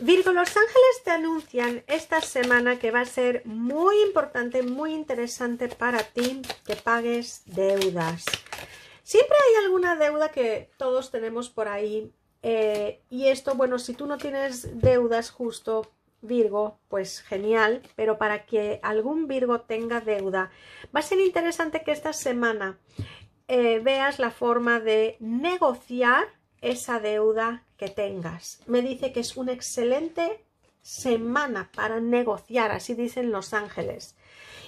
Virgo, los ángeles te anuncian esta semana que va a ser muy importante, muy interesante para ti que pagues deudas. Siempre hay alguna deuda que todos tenemos por ahí. Eh, y esto, bueno, si tú no tienes deudas justo, Virgo, pues genial, pero para que algún Virgo tenga deuda, va a ser interesante que esta semana eh, veas la forma de negociar esa deuda que tengas. Me dice que es una excelente semana para negociar, así dicen los ángeles.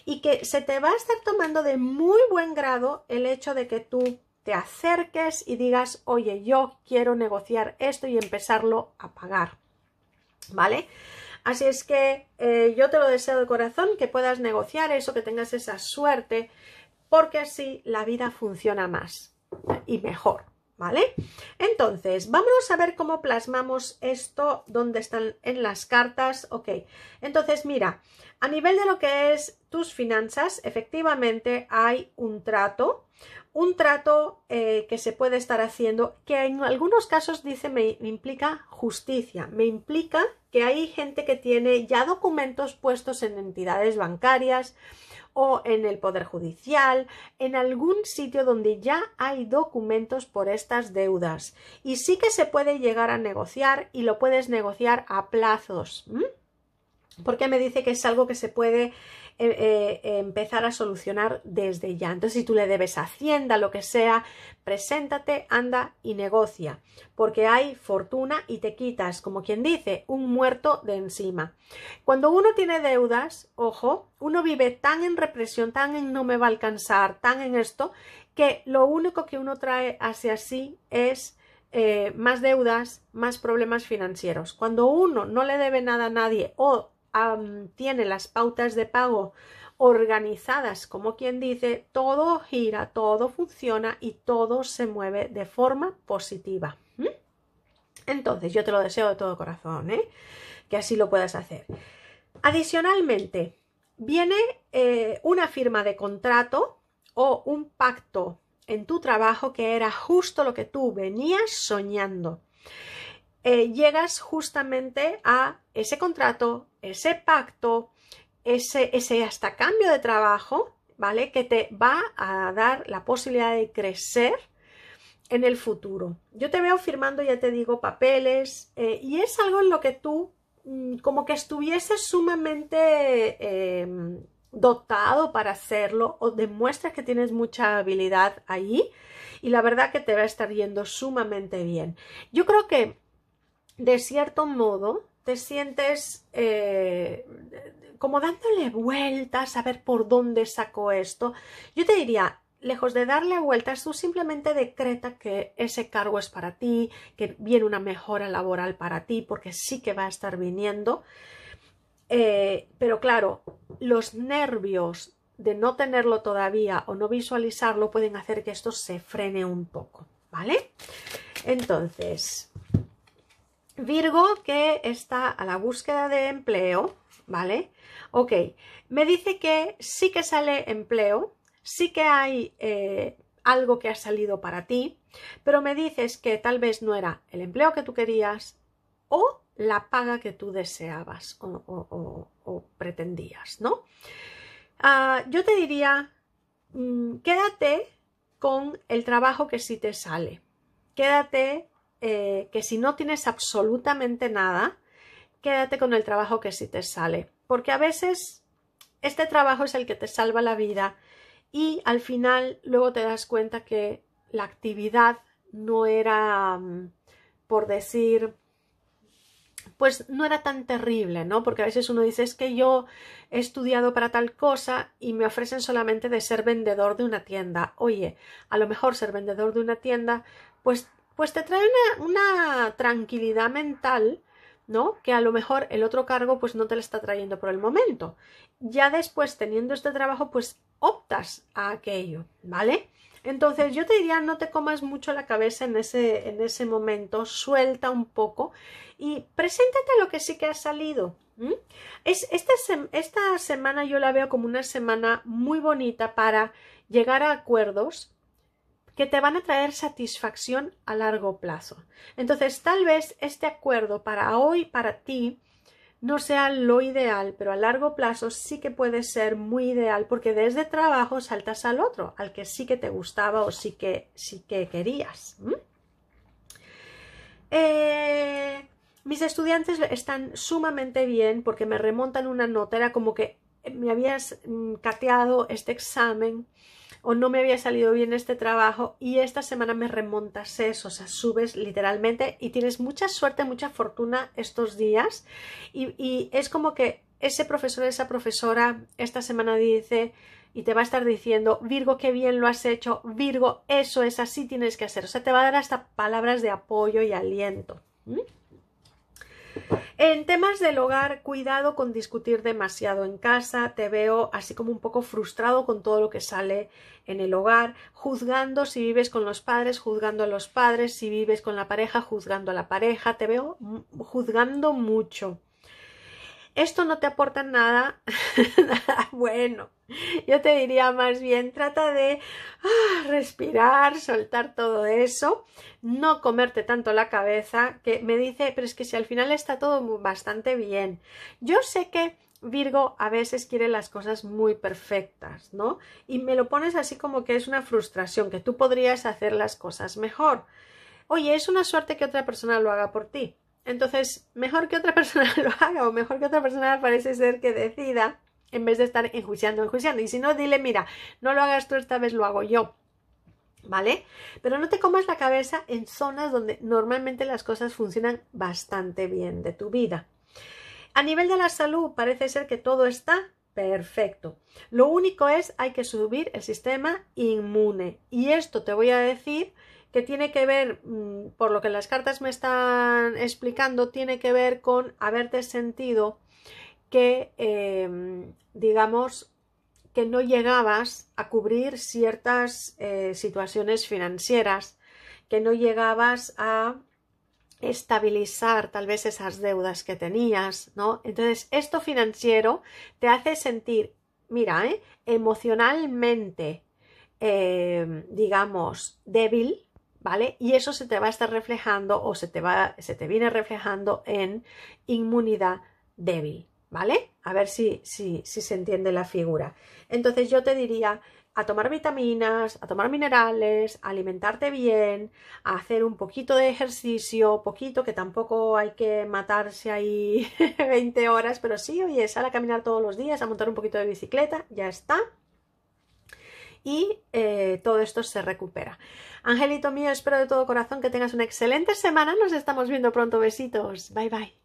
Y que se te va a estar tomando de muy buen grado el hecho de que tú te acerques y digas, oye, yo quiero negociar esto y empezarlo a pagar. ¿Vale? Así es que eh, yo te lo deseo de corazón, que puedas negociar eso, que tengas esa suerte, porque así la vida funciona más y mejor. ¿vale? Entonces, vamos a ver cómo plasmamos esto, dónde están en las cartas, ok. Entonces, mira, a nivel de lo que es tus finanzas, efectivamente hay un trato, un trato eh, que se puede estar haciendo, que en algunos casos dice me, me, implica justicia, me implica que hay gente que tiene ya documentos puestos en entidades bancarias, o en el Poder Judicial, en algún sitio donde ya hay documentos por estas deudas. Y sí que se puede llegar a negociar y lo puedes negociar a plazos porque me dice que es algo que se puede eh, eh, empezar a solucionar desde ya. Entonces, si tú le debes Hacienda, lo que sea, preséntate, anda y negocia, porque hay fortuna y te quitas, como quien dice, un muerto de encima. Cuando uno tiene deudas, ojo, uno vive tan en represión, tan en no me va a alcanzar, tan en esto, que lo único que uno trae hacia sí es eh, más deudas, más problemas financieros. Cuando uno no le debe nada a nadie o tiene las pautas de pago organizadas, como quien dice, todo gira, todo funciona y todo se mueve de forma positiva. Entonces, yo te lo deseo de todo corazón, ¿eh? que así lo puedas hacer. Adicionalmente, viene eh, una firma de contrato o un pacto en tu trabajo que era justo lo que tú venías soñando. Eh, llegas justamente a ese contrato, ese pacto, ese, ese hasta cambio de trabajo, ¿vale? Que te va a dar la posibilidad de crecer en el futuro. Yo te veo firmando, ya te digo, papeles eh, y es algo en lo que tú mm, como que estuvieses sumamente em, dotado para hacerlo o demuestras que tienes mucha habilidad allí y la verdad que te va a estar yendo sumamente bien. Yo creo que de cierto modo te sientes eh, como dándole vueltas a ver por dónde sacó esto. Yo te diría, lejos de darle vueltas, tú simplemente decreta que ese cargo es para ti, que viene una mejora laboral para ti, porque sí que va a estar viniendo. Eh, pero claro, los nervios de no tenerlo todavía o no visualizarlo pueden hacer que esto se frene un poco, ¿vale? Entonces, Virgo que está a la búsqueda de empleo, ¿vale? Ok, me dice que sí que sale empleo, sí que hay eh, algo que ha salido para ti, pero me dices que tal vez no era el empleo que tú querías o la paga que tú deseabas o, pretendías, ¿no? Ah, yo te diría, mm, quédate con el trabajo que sí te sale, quédate eh, que si no tienes absolutamente nada, quédate con el trabajo que sí te sale. Porque a veces este trabajo es el que te salva la vida y al final luego te das cuenta que la actividad no era, mm, por decir, pues no era tan terrible, ¿no? Porque a veces uno dice, es que yo he estudiado para tal cosa y me ofrecen solamente de ser vendedor de una tienda. Oye, a lo mejor ser vendedor de una tienda, pues pues te trae una, tranquilidad mental, ¿no? Que a lo mejor el otro cargo pues no te lo está trayendo por el momento. Ya después, teniendo este trabajo, pues optas a aquello, ¿vale? Entonces yo te diría, no te comas mucho la cabeza en ese, en ese momento, suelta un poco y preséntate lo que sí que ha salido. Es, esta semana yo la veo como una semana muy bonita para llegar a acuerdos, que te van a traer satisfacción a largo plazo. Entonces, tal vez este acuerdo para hoy, para ti, no sea lo ideal, pero a largo plazo sí que puede ser muy ideal porque desde trabajo saltas al otro, al que sí que te gustaba o sí que, sí que querías. Eh, mis estudiantes están sumamente bien porque me remontan una nota, era como que me habías mm, cateado este examen o no me había salido bien este trabajo y esta semana me remontas eso, o sea, subes literalmente y tienes mucha suerte, mucha fortuna estos días y, es como que ese profesor, esa profesora esta semana dice y te va a estar diciendo, Virgo, qué bien lo has hecho, Virgo, eso es así tienes que hacer, o sea, te va a dar hasta palabras de apoyo y aliento. En temas del hogar, cuidado con discutir demasiado en casa, te veo así como un poco frustrado con todo lo que sale en el hogar, juzgando si vives con los padres, juzgando a los padres, si vives con la pareja, juzgando a la pareja, te veo juzgando mucho esto no te aporta nada, bueno. Yo te diría más bien, trata de ah, respirar, soltar todo eso, no comerte tanto la cabeza, que me dice, pero es que si al final está todo bastante bien. Yo sé que Virgo a veces quiere las cosas muy perfectas, ¿no? Y me lo pones así como que es una frustración, que tú podrías hacer las cosas mejor. Oye, es una suerte que otra persona lo haga por ti. Entonces, mejor que otra persona lo haga o mejor que otra persona parece ser que decida en vez de estar enjuiciando, enjuiciando. Y si no, dile, mira, no lo hagas tú, esta vez lo hago yo. ¿Vale? Pero no te comas la cabeza en zonas donde normalmente las cosas funcionan bastante bien de tu vida. A nivel de la salud, parece ser que todo está perfecto. Lo único es, hay que subir el sistema inmune. Y esto te voy a decir que tiene que ver, mm, por lo que las cartas me están explicando, tiene que ver con haberte sentido que, em, digamos, que no llegabas a cubrir ciertas eh, situaciones financieras, que no llegabas a estabilizar tal vez esas deudas que tenías, ¿no? Entonces, esto financiero te hace sentir, mira, ¿eh? emocionalmente, em, digamos, débil, ¿vale? Y eso se te va a estar reflejando o se te viene reflejando en inmunidad débil, ¿vale? A ver si, si se entiende la figura. Entonces yo te diría a tomar vitaminas, a tomar minerales, a alimentarte bien, a hacer un poquito de ejercicio, poquito, que tampoco hay que matarse ahí 20 horas, pero sí, oye, sal a caminar todos los días, a montar un poquito de bicicleta, ya está y eh, todo esto se recupera. Angelito mío, espero de todo corazón que tengas una excelente semana. Nos estamos viendo pronto. Besitos. Bye bye.